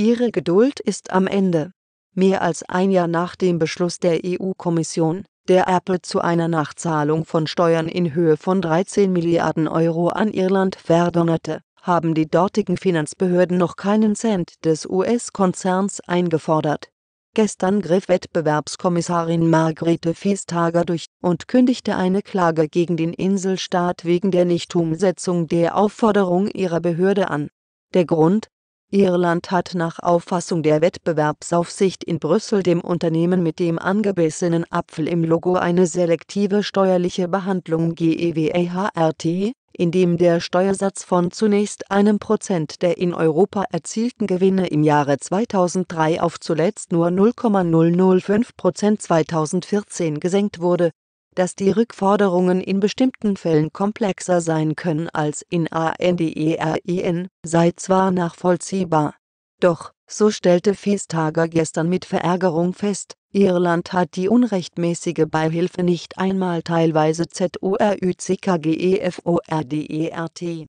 Ihre Geduld ist am Ende. Mehr als ein Jahr nach dem Beschluss der EU-Kommission, der Apple zu einer Nachzahlung von Steuern in Höhe von 13 Milliarden Euro an Irland verdonnerte, haben die dortigen Finanzbehörden noch keinen Cent des US-Konzerns eingefordert. Gestern griff Wettbewerbskommissarin Margrethe Fiestager durch und kündigte eine Klage gegen den Inselstaat wegen der Nichtumsetzung der Aufforderung ihrer Behörde an. Der Grund, Irland hat nach Auffassung der Wettbewerbsaufsicht in Brüssel dem Unternehmen mit dem angebissenen Apfel im Logo eine selektive steuerliche Behandlung GEWAHRT, e indem der Steuersatz von zunächst einem Prozent der in Europa erzielten Gewinne im Jahre 2003 auf zuletzt nur 0,005 Prozent 2014 gesenkt wurde dass die Rückforderungen in bestimmten Fällen komplexer sein können als in ANDEREN, e e sei zwar nachvollziehbar. Doch, so stellte Fiestager gestern mit Verärgerung fest, Irland hat die unrechtmäßige Beihilfe nicht einmal teilweise ZURÜCKGEFORDERT.